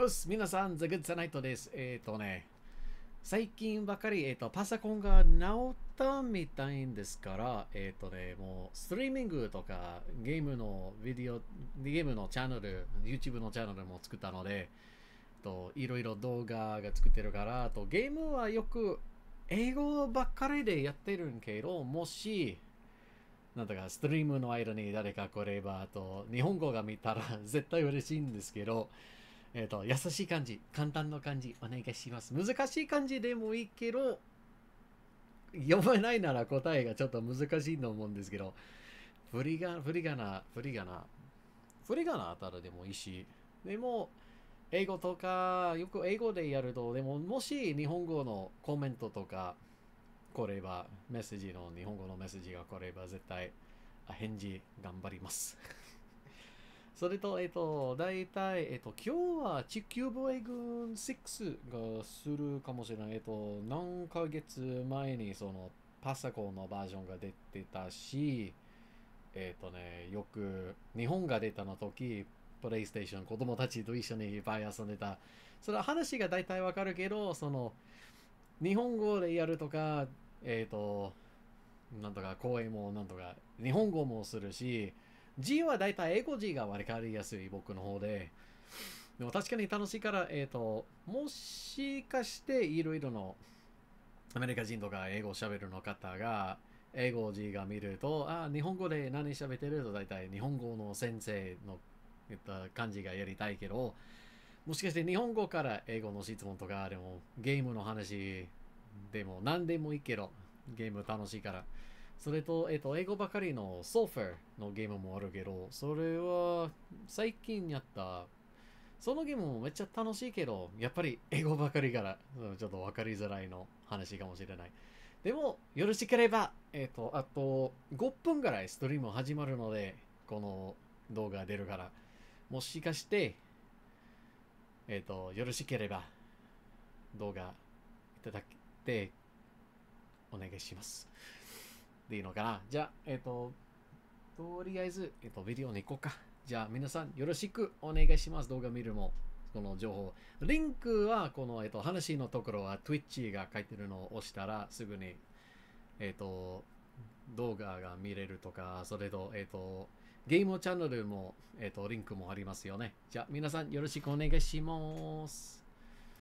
よし、皆さん、ザ・グッザ・ナイトです。えっ、ー、とね、最近ばかり、えっ、ー、と、パソコンが直ったみたいんですから、えっ、ー、とね、もう、ストリーミングとか、ゲームのビデオ、ゲームのチャンネル、YouTube のチャンネルも作ったので、いろいろ動画が作ってるから、と、ゲームはよく、英語ばっかりでやってるんけど、もし、なんだか、ストリームの間に誰か来れば、と、日本語が見たら絶対嬉しいんですけど、えっ、ー、と、優しい感じ、簡単な感じ、お願いします。難しい感じでもいいけど、読めないなら答えがちょっと難しいと思うんですけど、フリガ、フリガナ、フリガナ、フリガナあたらでもいいし、でも、英語とか、よく英語でやると、でも、もし日本語のコメントとか、これは、メッセージの、日本語のメッセージがこれば、絶対、返事頑張ります。それと、えっと、大体、えっと、今日は地球防衛軍6がするかもしれない。えっと、何ヶ月前にそのパソコンのバージョンが出てたし、えっとね、よく日本が出たの時、プレイステーション、子供たちと一緒にいっぱい遊んでた。それは話が大体わかるけど、その、日本語でやるとか、えっ、ー、と、なんとか、公演もなんとか、日本語もするし、G はだいたい英語 G が分かりやすい僕の方で、でも確かに楽しいから、えっ、ー、と、もしかしていろいろのアメリカ人とか英語を喋るの方が、英語 G が見ると、あ、日本語で何喋ってると大体日本語の先生の言った感じがやりたいけど、もしかして日本語から英語の質問とか、でもゲームの話でも何でもいいけど、ゲーム楽しいから。それと、えっと、英語ばかりのソファーのゲームもあるけど、それは最近やった、そのゲームもめっちゃ楽しいけど、やっぱり英語ばかりから、ちょっと分かりづらいの話かもしれない。でも、よろしければ、えっ、と、あと5分ぐらいストリーム始まるので、この動画出るから、もしかして、えっ、と、よろしければ、動画いただいて、お願いします。でいいのかなじゃあ、えっ、ー、と、とりあえず、えっ、ー、と、ビデオに行こうか。じゃあ、皆さんよろしくお願いします。動画見るも、この情報。リンクは、この、えっ、ー、と、話のところは Twitch が書いてるのを押したら、すぐに、えっ、と、動画が見れるとか、それと、えっ、と、ゲームチャンネルも、えっ、と、リンクもありますよね。じゃあ、皆さんよろしくお願いします。